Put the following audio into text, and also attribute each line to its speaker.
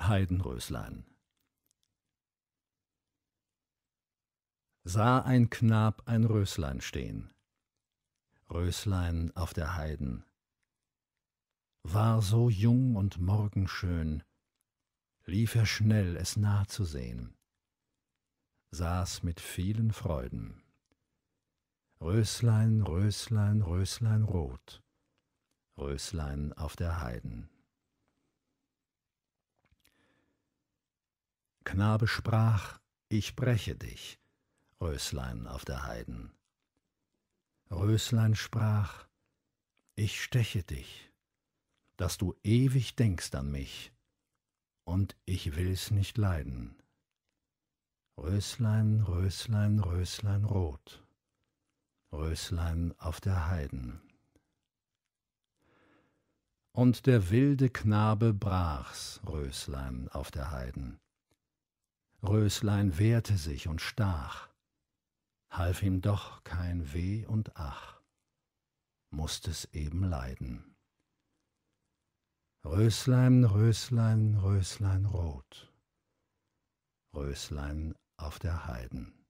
Speaker 1: Heidenröslein. Sah ein Knab ein Röslein stehen, Röslein auf der Heiden, war so jung und morgenschön, lief er schnell, es nah zu sehen, saß mit vielen Freuden. Röslein, Röslein, Röslein rot, Röslein auf der Heiden. Knabe sprach, ich breche dich, Röslein auf der Heiden. Röslein sprach, ich steche dich, dass du ewig denkst an mich, und ich will's nicht leiden. Röslein, Röslein, Röslein rot, Röslein auf der Heiden. Und der wilde Knabe brach's, Röslein auf der Heiden, Röslein wehrte sich und stach, half ihm doch kein Weh und Ach, mußt es eben leiden. Röslein, Röslein, Röslein rot, Röslein auf der Heiden.